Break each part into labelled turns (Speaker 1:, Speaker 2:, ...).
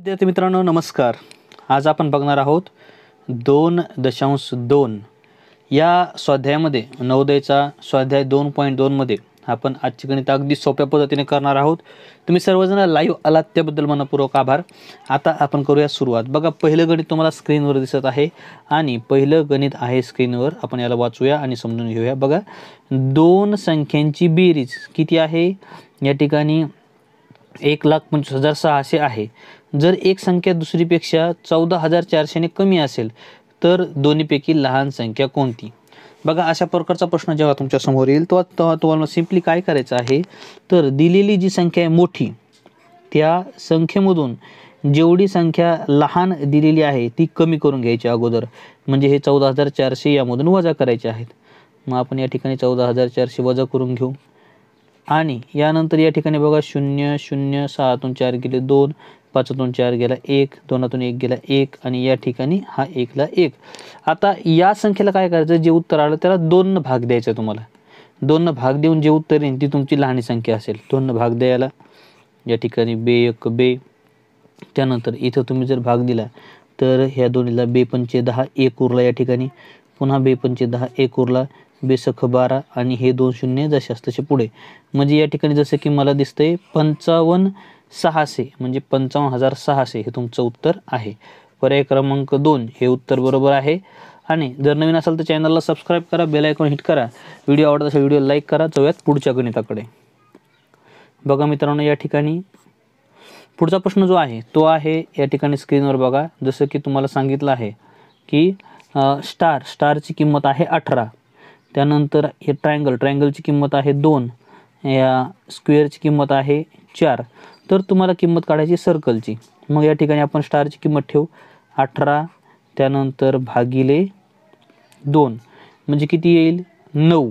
Speaker 1: विद्यार्थी मित्रांनो नमस्कार आज आपण बघणार आहोत दोन दशांश दोन या स्वाध्यायामध्ये नवोदयचा स्वाध्याय दोन पॉईंट दोनमध्ये आपण आजची गणित अगदी सोप्या पद्धतीने करणार आहोत तुम्ही सर्वजण लाईव्ह आलात त्याबद्दल मनपूर्वक आभार आता आपण करूया सुरुवात बघा पहिलं गणित तुम्हाला स्क्रीनवर दिसत आहे आणि पहिलं गणित आहे स्क्रीनवर आपण याला वाचूया आणि समजून घेऊया बघा दोन संख्यांची बेरीज किती आहे या ठिकाणी एक लाख पंचवीस हजार सहाशे आहे जर एक संख्या दुसरीपेक्षा चौदा हजार चारशेने कमी असेल तर दोन्हीपैकी लहान संख्या कोणती बघा अशा प्रकारचा प्रश्न जेव्हा तुमच्या समोर येईल तेव्हा तुम्हाला सिम्पली काय करायचं आहे तर दिलेली जी संख्या आहे मोठी त्या संख्येमधून जेवढी संख्या लहान दिलेली आहे ती कमी करून घ्यायची अगोदर म्हणजे हे चौदा हजार चारशे यामधून वजा करायचे आहेत मग आपण या ठिकाणी चौदा हजार चारशे वजा करून घेऊ आणि यानंतर या ठिकाणी बघा शून्य शून्य सहातून चार गेले दोन पाचातून चार गेला एक दोनातून एक गेला एक आणि या ठिकाणी हा एकला एक आता या संख्येला काय करायचं जे उत्तर आलं त्याला दोन भाग द्यायचा तुम्हाला दोन भाग देऊन जे उत्तर येईल ती तुमची लहान संख्या असेल दोननं भाग द्यायला या ठिकाणी बे एक बे त्यानंतर इथं तुम्ही जर भाग दिला तर ह्या दोन्हीला बेपंचे दहा एक उरला या ठिकाणी पुन्हा बेपंचे दहा एक उरला बेसख बारा आणि हे दोन शून्य जसे तसे पुढे म्हणजे या ठिकाणी जसं की मला दिसतंय पंचावन्न सहाशे म्हणजे पंचावन्न हजार सहाशे हे तुमचं उत्तर आहे पर्याय क्रमांक दोन हे उत्तर बरोबर आहे आणि जर नवीन असाल तर चॅनलला सबस्क्राईब करा बेल आयकॉन हिट करा व्हिडिओ आवडत असेल व्हिडिओ लाईक करा जाऊयात पुढच्या गणिताकडे बघा मित्रांनो या ठिकाणी पुढचा प्रश्न जो आहे तो आहे या ठिकाणी स्क्रीनवर बघा जसं की तुम्हाला सांगितलं आहे की स्टार स्टारची किंमत आहे अठरा त्यानंतर हे ट्रायंगल ट्रँगलची किंमत आहे दोन या स्क्वेअरची किंमत आहे चार तर तुम्हाला किंमत काढायची सर्कलची मग या ठिकाणी आपण स्टारची किंमत ठेवू अठरा त्यानंतर भागिले दोन म्हणजे किती येईल नऊ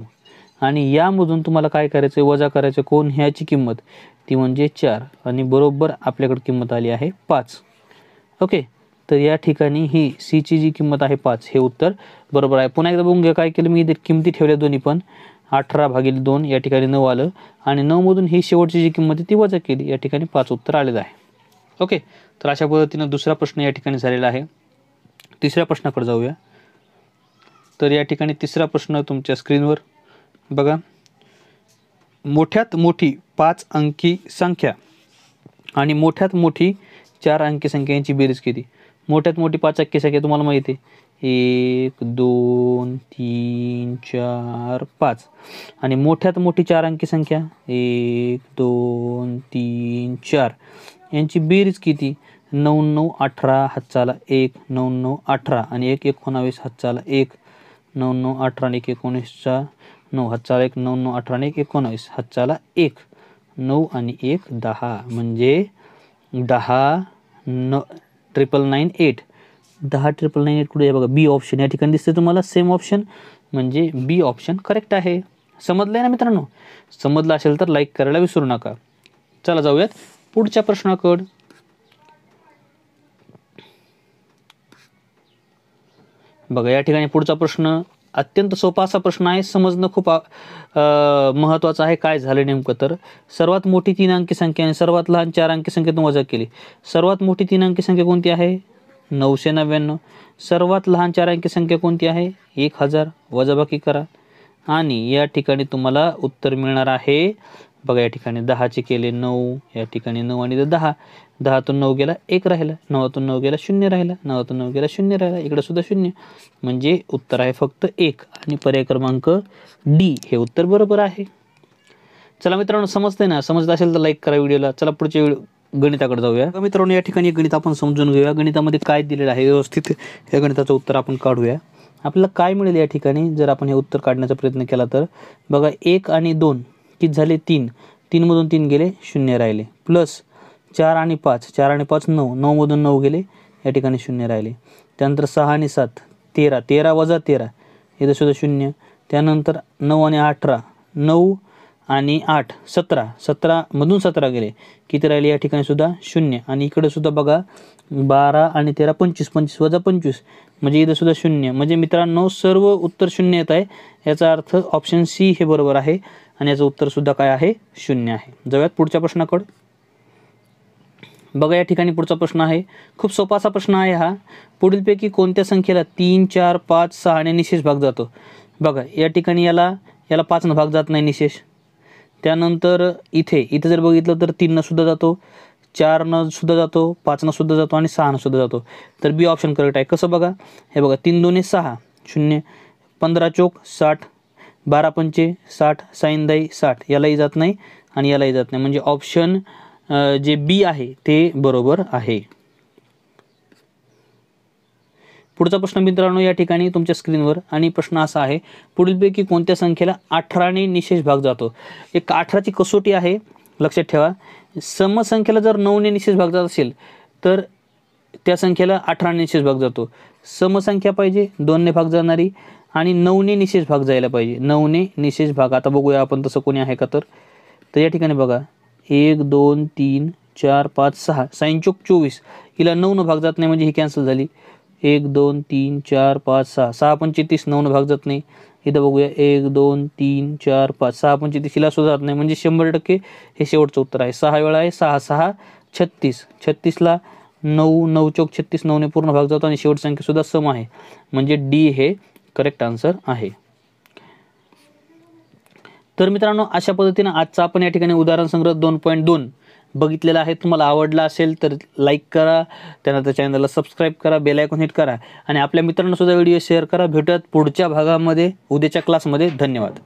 Speaker 1: आणि यामधून तुम्हाला काय करायचं आहे वजा करायचं कोण ह्याची किंमत ती म्हणजे चार आणि बरोबर आपल्याकडे किंमत आली आहे पाच ओके तर या ठिकाणी ही सीची जी किंमत आहे पाच हे उत्तर बरोबर आहे पुन्हा एकदा बघून घ्या काय केलं मी किमती ठेवल्या दोन्ही पण अठरा भागील दोन या ठिकाणी नऊ आलं आणि नऊमधून ही शेवटची जी किंमत आहे ती वजा केली या ठिकाणी पाच उत्तर आलेलं आहे ओके तर अशा पद्धतीनं दुसरा प्रश्न या ठिकाणी झालेला आहे तिसऱ्या प्रश्नाकडे जाऊया तर या ठिकाणी तिसरा प्रश्न तुमच्या स्क्रीनवर बघा मोठ्यात मोठी पाच अंकी संख्या आणि मोठ्यात मोठी चार अंकी संख्यांची बेरीज केली मोठ्यात मोठी पाच पाचक्की संख्या तुम्हाला माहिती आहे एक दोन तीन चार पाच आणि मोठ्यात मोठी चार अंकी संख्या एक दोन तीन चार यांची बेरीज किती नऊ नऊ अठरा हातचाला एक नऊ नऊ अठरा आणि एक एकोणावीस हातचाला एक नऊ नऊ अठरा आणि एक एकोणीसचा नऊ हातचाला एक नऊ नऊ अठरा आणि एक एकोणावीस हातचाला एक नऊ आणि एक दहा म्हणजे दहा न ट्रिपल नाईन एट दहा ट्रिपल नाईन एट कुठे आहे बघा बी ऑप्शन या ठिकाणी दिसते तुम्हाला सेम ऑप्शन म्हणजे बी ऑप्शन करेक्ट आहे समजलं आहे ना मित्रांनो समजलं असेल तर लाईक करायला विसरू नका चला जाऊयात पुढच्या प्रश्नाकड बघा या ठिकाणी पुढचा प्रश्न अत्यंत सोपा असा प्रश्न आहे समजणं खूप महत्त्वाचं आहे काय झालं नेमकं तर सर्वात मोठी तीन अंकी संख्या आणि सर्वात लहान चार अंकी संख्येतून वजा केली सर्वात मोठी तीन अंकी संख्या कोणती आहे नऊशे नव्याण्णव सर्वात लहान चार अंकी संख्या कोणती आहे एक हजार वजाबाकी करा आणि या ठिकाणी तुम्हाला उत्तर मिळणार आहे बघा या ठिकाणी दहाचे केले नऊ या ठिकाणी नऊ आणि दहा दहातून नऊ गेला एक राहिला नवातून नऊ गेला शून्य राहिला नवातून नऊ गेला शून्य राहिला इकडे सुद्धा शून्य म्हणजे उत्तर आहे फक्त एक आणि पर्याय क्रमांक डी हे उत्तर बरोबर आहे चला मित्रांनो समजतंय ना समजत असेल तर लाईक करा व्हिडिओला चला पुढच्या व्हिडिओ गणिताकडे जाऊया मित्रांनो या ठिकाणी गणित आपण समजून घेऊया गणितामध्ये काय दिलेलं आहे व्यवस्थित या गणिताचं उत्तर आपण काढूया आपल्याला काय मिळेल या ठिकाणी जर आपण हे उत्तर काढण्याचा प्रयत्न केला तर बघा एक आणि दोन किती झाले तीन तीनमधून तीन गेले शून्य राहिले प्लस चार आणि पाच चार आणि पाच नऊ नऊमधून नऊ गेले या ठिकाणी शून्य राहिले त्यानंतर सहा आणि सात तेरा तेरा वजा तेरा इथं सुद्धा शून्य त्यानंतर नऊ आणि अठरा नऊ आणि आठ सतरा सतरामधून सतरा गेले किती राहिले या ठिकाणी सुद्धा शून्य आणि इकडे सुद्धा बघा बारा आणि तेरा पंचवीस पंचवीस वजा पंचवीस म्हणजे इथं सुद्धा शून्य म्हणजे मित्रांनो सर्व उत्तर शून्य येत आहे याचा अर्थ ऑप्शन सी हे बरोबर आहे आणि याचं उत्तरसुद्धा काय आहे शून्य आहे जाऊयात पुढच्या प्रश्नाकडं बघा या ठिकाणी पुढचा प्रश्न आहे खूप सोपासा प्रश्न आहे हा पुढीलपैकी कोणत्या संख्येला तीन चार पाच सहा आणि निशेष भाग जातो बघा या ठिकाणी याला याला पाचनं भाग जात नाही निशेष त्यानंतर इथे इथे जर बघितलं तर तीननं सुद्धा जातो चारनं सुद्धा जातो पाचनं सुद्धा जातो आणि सहानं सुद्धा जातो तर बी ऑप्शन करेक्ट आहे कसं बघा हे बघा तीन दोन्ही सहा शून्य पंधरा चोक साठ बारा पंचे साठ साईंदाई साठ यालाही जात नाही आणि यालाही जात नाही म्हणजे ऑप्शन जे बी आहे ते बरोबर आहे पुढचा प्रश्न मित्रांनो या ठिकाणी तुमच्या स्क्रीनवर आणि प्रश्न असा आहे पुढीलपैकी कोणत्या संख्येला अठराने निशेष भाग जातो एक अठराची कसोटी आहे लक्षात ठेवा समसंख्येला जर नऊने निशेष भाग जात असेल तर त्या संख्येला अठराने निशेष भाग जातो समसंख्या पाहिजे दोनने भाग जाणारी आणि नऊने निशेष भाग जायला पाहिजे नऊने निशेष भाग आता बघूया आपण तसं कोणी आहे का तर या ठिकाणी बघा एक दोन तीन चार पाच सहा साईनचोक चोवीस हिला नऊ न भाग जात नाही म्हणजे ही कॅन्सल झाली एक दोन तीन चार पाच सहा सहा पंचेतीस नऊ न भाग जात नाही इथं बघूया एक दोन तीन चार पाच सहा पंचेतीस हिला सुद्धा जात नाही म्हणजे शंभर टक्के हे शेवटचं उत्तर आहे सहा वेळा आहे सहा सहा छत्तीस छत्तीसला नऊ नऊ चौक छत्तीस नऊने पूर्ण भाग जातो आणि शेवट संख्यासुद्धा सम आहे म्हणजे डी हे करेक्ट आन्सर आहे तर मित्रांनो अशा पद्धतीनं आजचा आपण या ठिकाणी उदाहरण संग्रह दोन पॉईंट दोन बघितलेला आहे तुम्हाला आवडला असेल तर लाईक करा त्यानंतर चॅनलला सबस्क्राईब करा बेलायकून हिट करा आणि आपल्या मित्रांनो सुद्धा व्हिडिओ शेअर करा भेटत पुढच्या भागामध्ये उद्याच्या क्लासमध्ये धन्यवाद